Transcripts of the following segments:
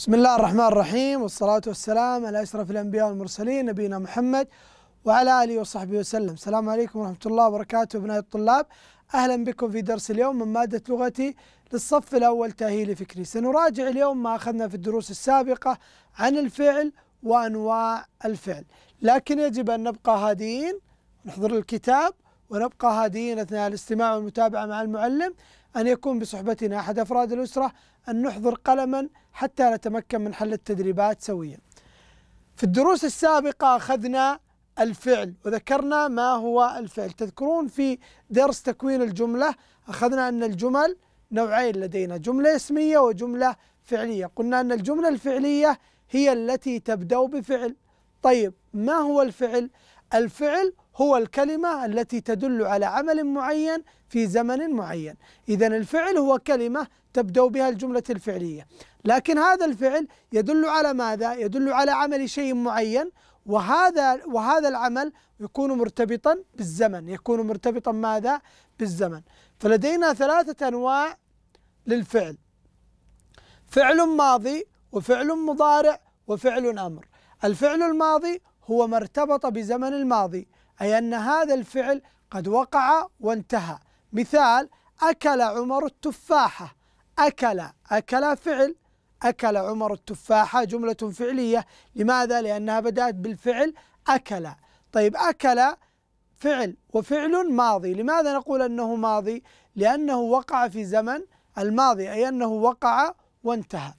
بسم الله الرحمن الرحيم والصلاة والسلام على أشرف الأنبياء والمرسلين نبينا محمد وعلى آله وصحبه وسلم السلام عليكم ورحمة الله وبركاته أبناء الطلاب أهلا بكم في درس اليوم من مادة لغتي للصف الأول تأهيلي فكري سنراجع اليوم ما أخذنا في الدروس السابقة عن الفعل وأنواع الفعل لكن يجب أن نبقى هادئين نحضر الكتاب ونبقى هادئين أثناء الاستماع والمتابعة مع المعلم أن يكون بصحبتنا أحد أفراد الأسرة أن نحضر قلما حتى نتمكن من حل التدريبات سويا في الدروس السابقة أخذنا الفعل وذكرنا ما هو الفعل تذكرون في درس تكوين الجملة أخذنا أن الجمل نوعين لدينا جملة اسمية وجملة فعلية قلنا أن الجملة الفعلية هي التي تبدأ بفعل طيب ما هو الفعل؟ الفعل هو الكلمة التي تدل على عمل معين في زمن معين إذا الفعل هو كلمة تبدأ بها الجملة الفعلية لكن هذا الفعل يدل على ماذا؟ يدل على عمل شيء معين وهذا وهذا العمل يكون مرتبطا بالزمن يكون مرتبطا ماذا؟ بالزمن فلدينا ثلاثة أنواع للفعل فعل ماضي وفعل مضارع وفعل أمر الفعل الماضي هو ما ارتبط بزمن الماضي أي أن هذا الفعل قد وقع وانتهى مثال أكل عمر التفاحة أكل أكل فعل أكل عمر التفاحة جملة فعلية لماذا؟ لأنها بدأت بالفعل أكل طيب أكل فعل وفعل ماضي لماذا نقول أنه ماضي؟ لأنه وقع في زمن الماضي أي أنه وقع وانتهى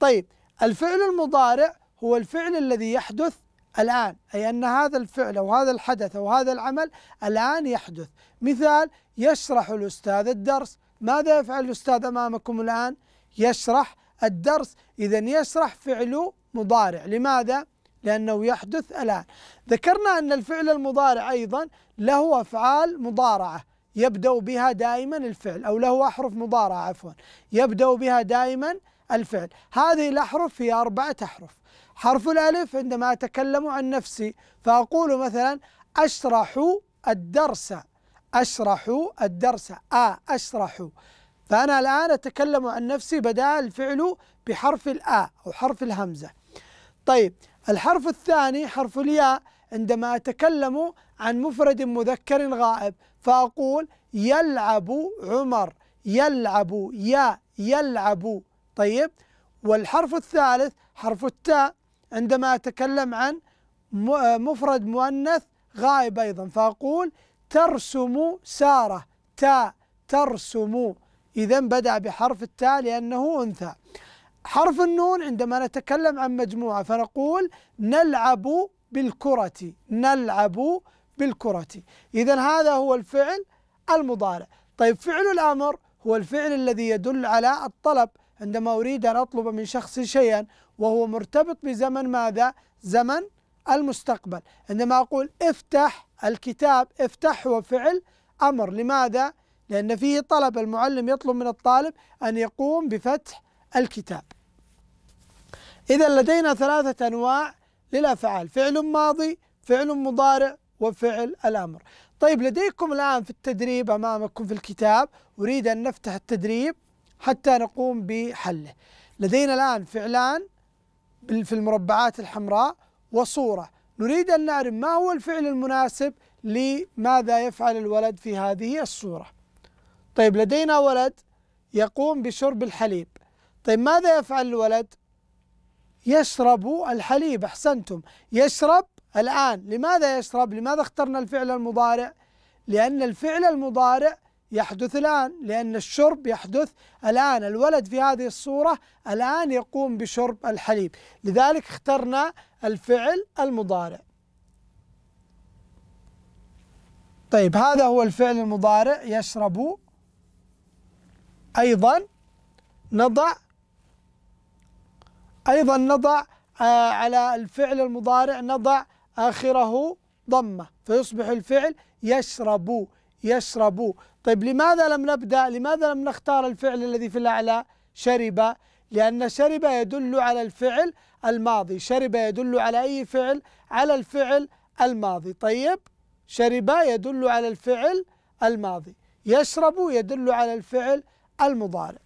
طيب الفعل المضارع هو الفعل الذي يحدث الآن أي أن هذا الفعل أو هذا الحدث أو هذا العمل الآن يحدث مثال يشرح الأستاذ الدرس ماذا يفعل الأستاذ أمامكم الآن؟ يشرح الدرس إذا يشرح فعل مضارع لماذا؟ لأنه يحدث الآن ذكرنا أن الفعل المضارع أيضا له أفعال مضارعة يبدأ بها دائما الفعل أو له أحرف مضارعة عفوا يبدأ بها دائما الفعل هذه الأحرف هي أربعة أحرف حرف الألف عندما أتكلم عن نفسي فأقول مثلا أشرح الدرس أشرح الدرس آ أشرح فأنا الآن أتكلم عن نفسي بدأ الفعل بحرف الآ أو حرف الهمزة طيب الحرف الثاني حرف الياء عندما أتكلم عن مفرد مذكر غائب فأقول يلعب عمر يلعب يا يلعب طيب والحرف الثالث حرف التاء عندما أتكلم عن آه، مفرد مؤنث غائب أيضا فأقول ترسم سارة تاء ترسم إذا بدأ بحرف التاء لأنه أنثى حرف النون عندما نتكلم عن مجموعة فنقول نلعب بالكرة نلعب بالكرة إذا هذا هو الفعل المضارع طيب فعل الأمر هو الفعل الذي يدل على الطلب عندما أريد أن أطلب من شخص شيئا وهو مرتبط بزمن ماذا؟ زمن المستقبل عندما أقول افتح الكتاب افتح هو فعل أمر لماذا؟ لأن فيه طلب المعلم يطلب من الطالب أن يقوم بفتح الكتاب إذا لدينا ثلاثة أنواع للأفعال فعل ماضي فعل مضارع وفعل الأمر طيب لديكم الآن في التدريب أمامكم في الكتاب أريد أن نفتح التدريب حتى نقوم بحله لدينا الآن فعلان في المربعات الحمراء وصورة نريد أن نعرف ما هو الفعل المناسب لماذا يفعل الولد في هذه الصورة طيب لدينا ولد يقوم بشرب الحليب طيب ماذا يفعل الولد يشرب الحليب أحسنتم يشرب الآن لماذا يشرب لماذا اخترنا الفعل المضارع لأن الفعل المضارع يحدث الآن لأن الشرب يحدث الآن الولد في هذه الصورة الآن يقوم بشرب الحليب لذلك اخترنا الفعل المضارع طيب هذا هو الفعل المضارع يشرب أيضا نضع أيضا نضع آه، على الفعل المضارع نضع آخره ضمة فيصبح الفعل يشرب يشرب طيب لماذا لم نبدأ لماذا لم نختار الفعل الذي في الأعلى شرب لأن شرب يدل على الفعل الماضي شرب يدل على أي فعل على الفعل الماضي طيب شرب يدل على الفعل الماضي يشرب يدل على الفعل المضارع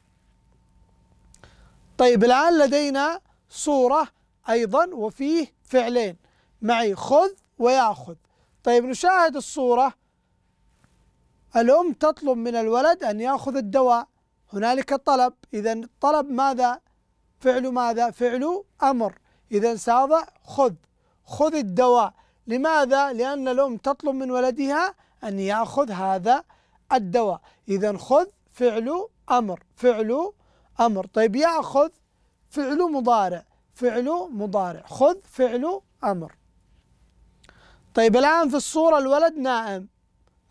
طيب الآن لدينا صورة أيضا وفيه فعلين معي خذ ويأخذ طيب نشاهد الصورة الأم تطلب من الولد أن يأخذ الدواء هنالك طلب إذا الطلب ماذا فعل ماذا فعل أمر إذا ساضع خذ خذ الدواء لماذا لأن الأم تطلب من ولدها أن يأخذ هذا الدواء إذا خذ فعل أمر فعل أمر طيب يأخذ فعل مضارع فعل مضارع خذ فعل أمر طيب الآن في الصورة الولد نائم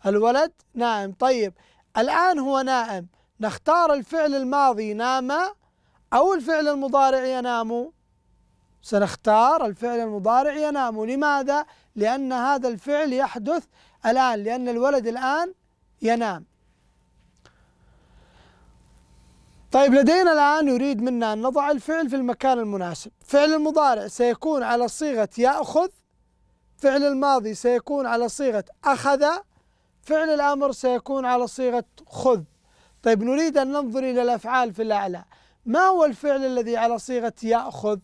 الولد نائم طيب الآن هو نائم نختار الفعل الماضي نام أو الفعل المضارع ينام سنختار الفعل المضارع ينام لماذا؟ لأن هذا الفعل يحدث الآن لأن الولد الآن ينام طيب لدينا الآن يريد منا أن نضع الفعل في المكان المناسب فعل المضارع سيكون على صيغة يأخذ فعل الماضي سيكون على صيغة أخذ فعل الأمر سيكون على صيغة خذ طيب نريد أن ننظر إلى الأفعال في الأعلى ما هو الفعل الذي على صيغة يأخذ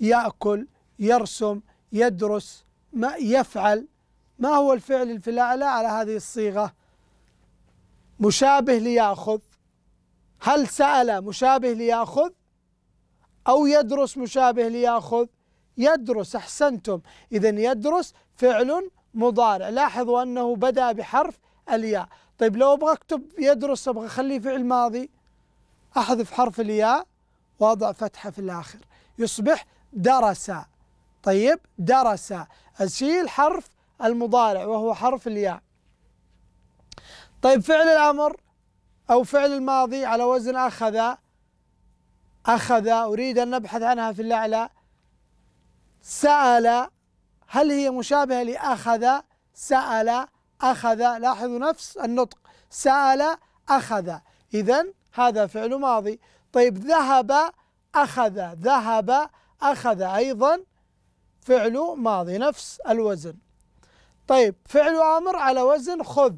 يأكل يرسم يدرس ما يفعل ما هو الفعل في الأعلى على هذه الصيغة مشابه ليأخذ هل سأل مشابه ليأخذ أو يدرس مشابه ليأخذ يدرس أحسنتم إذا يدرس فعل مضارع لاحظوا أنه بدأ بحرف الياء طيب لو أبغى أكتب يدرس أبغى أخليه فعل ماضي أحذف حرف الياء وأضع فتحة في الآخر يصبح درس طيب درس أشيل حرف المضارع وهو حرف الياء طيب فعل الأمر أو فعل الماضي على وزن أخذ أخذ أريد أن نبحث عنها في الأعلى سأل هل هي مشابهة لأخذ سأل أخذ لاحظوا نفس النطق سأل أخذ إذا هذا فعل ماضي طيب ذهب أخذ ذهب أخذ أيضا فعل ماضي نفس الوزن طيب فعل أمر على وزن خذ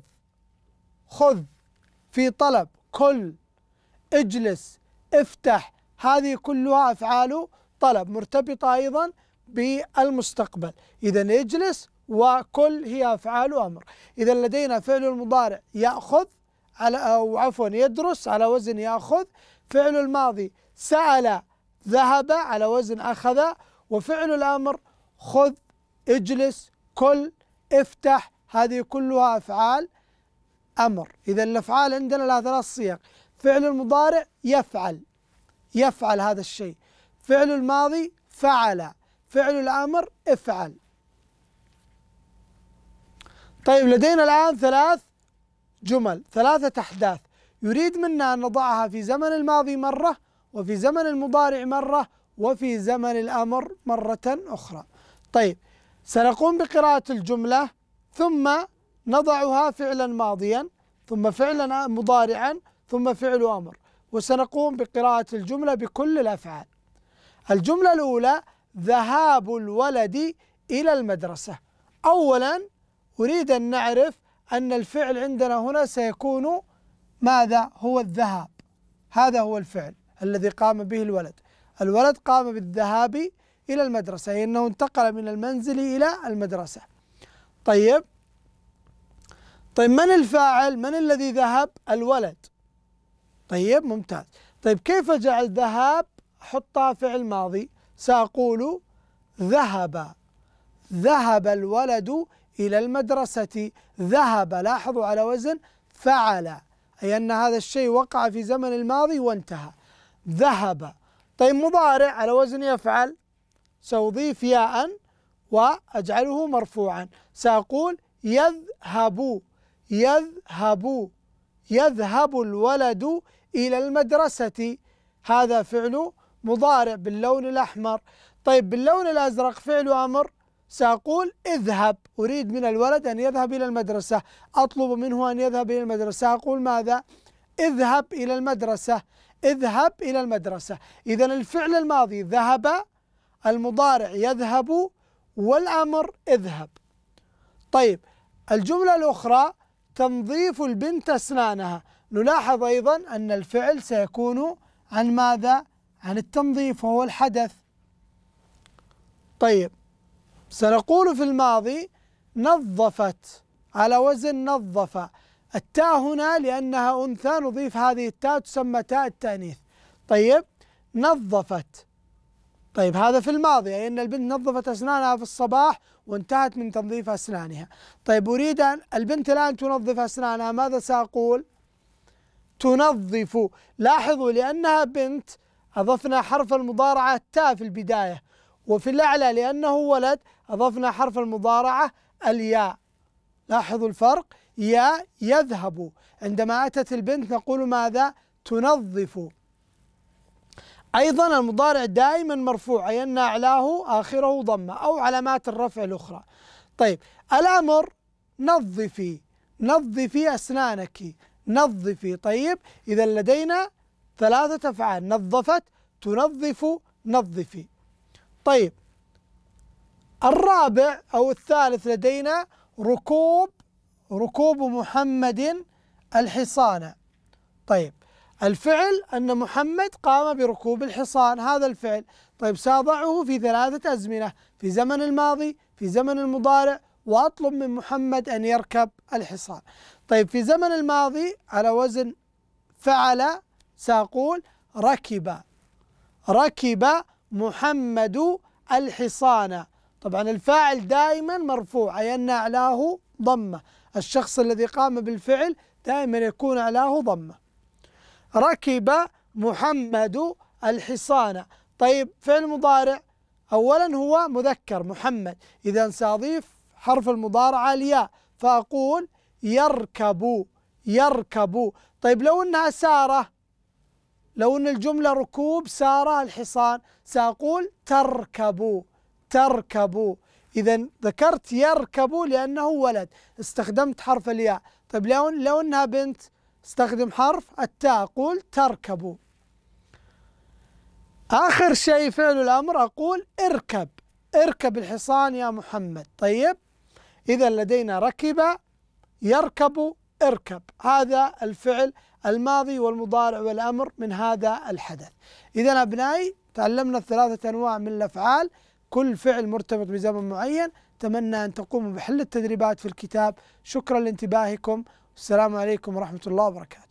خذ في طلب كل اجلس افتح هذه كلها أفعال طلب مرتبطة أيضا بالمستقبل إذا اجلس وكل هي أفعال وأمر إذا لدينا فعل المضارع يأخذ على أو عفوا يدرس على وزن يأخذ فعل الماضي سأل ذهب على وزن أخذ وفعل الأمر خذ اجلس كل افتح هذه كلها أفعال أمر إذا الأفعال عندنا لها ثلاث صيغ فعل المضارع يفعل يفعل هذا الشيء فعل الماضي فعل فعل الأمر افعل طيب لدينا الآن ثلاث جمل ثلاثة أحداث يريد منا أن نضعها في زمن الماضي مرة وفي زمن المضارع مرة وفي زمن الأمر مرة أخرى طيب سنقوم بقراءة الجملة ثم نضعها فعلا ماضيا ثم فعلا مضارعا ثم فعل أمر وسنقوم بقراءة الجملة بكل الأفعال الجملة الأولى ذهاب الولد إلى المدرسة أولا أريد أن نعرف أن الفعل عندنا هنا سيكون ماذا هو الذهاب هذا هو الفعل الذي قام به الولد الولد قام بالذهاب إلى المدرسة أي أنه انتقل من المنزل إلى المدرسة طيب طيب من الفاعل من الذي ذهب الولد طيب ممتاز طيب كيف جعل ذهاب حطها فعل ماضي سأقول ذهب ذهب الولد إلى المدرسة ذهب لاحظوا على وزن فعل أي أن هذا الشيء وقع في زمن الماضي وانتهى ذهب طيب مضارع على وزن يفعل سأضيف ياء وأجعله مرفوعا سأقول يذهب يذهب يذهب الولد إلى المدرسة هذا فعل مضارع باللون الأحمر طيب باللون الأزرق فعل أمر سأقول اذهب أريد من الولد أن يذهب إلى المدرسة أطلب منه أن يذهب إلى المدرسة أقول ماذا اذهب إلى المدرسة اذهب إلى المدرسة إذا الفعل الماضي ذهب المضارع يذهب والأمر اذهب طيب الجملة الأخرى تنظيف البنت أسنانها نلاحظ أيضا أن الفعل سيكون عن ماذا عن التنظيف وهو الحدث طيب سنقول في الماضي نظفت على وزن نظف التاء هنا لأنها أنثى نضيف هذه التاء تسمى تاء التأنيث طيب نظفت طيب هذا في الماضي أي أن البنت نظفت أسنانها في الصباح وانتهت من تنظيف أسنانها طيب أريد أن البنت الآن تنظف أسنانها ماذا سأقول تنظف لاحظوا لأنها بنت أضفنا حرف المضارعة التاء في البداية وفي الأعلى لأنه ولد أضفنا حرف المضارعة الياء لاحظوا الفرق يا يذهب عندما أتت البنت نقول ماذا تنظف أيضا المضارع دائما مرفوع أي أن أعلاه آخره ضمة أو علامات الرفع الأخرى طيب الأمر نظفي نظفي أسنانك نظفي طيب إذا لدينا ثلاثة أفعال نظفت تنظف نظفي طيب الرابع أو الثالث لدينا ركوب ركوب محمد الحصان طيب الفعل أن محمد قام بركوب الحصان هذا الفعل طيب ساضعه في ثلاثة أزمنة في زمن الماضي في زمن المضارع وأطلب من محمد أن يركب الحصان طيب في زمن الماضي على وزن فعل سأقول ركب ركب محمد الحصان طبعا الفاعل دائما مرفوع أي أن أعلاه ضمة الشخص الذي قام بالفعل دائما يكون أعلاه ضمة ركب محمد الحصان طيب فعل مضارع أولا هو مذكر محمد إذا سأضيف حرف المضارعة الياء فأقول يركب يركب طيب لو أنها سارة لو أن الجملة ركوب سار الحصان سأقول تركب تركب إذا ذكرت يركب لأنه ولد استخدمت حرف الياء طيب لو لو أنها بنت استخدم حرف التاء أقول تركب آخر شيء فعل الأمر أقول اركب اركب الحصان يا محمد طيب إذا لدينا ركب يركب اركب هذا الفعل الماضي والمضارع والأمر من هذا الحدث إذا أبنائي تعلمنا الثلاثة أنواع من الأفعال كل فعل مرتبط بزمن معين أتمنى أن تقوموا بحل التدريبات في الكتاب شكرا لانتباهكم والسلام عليكم ورحمة الله وبركاته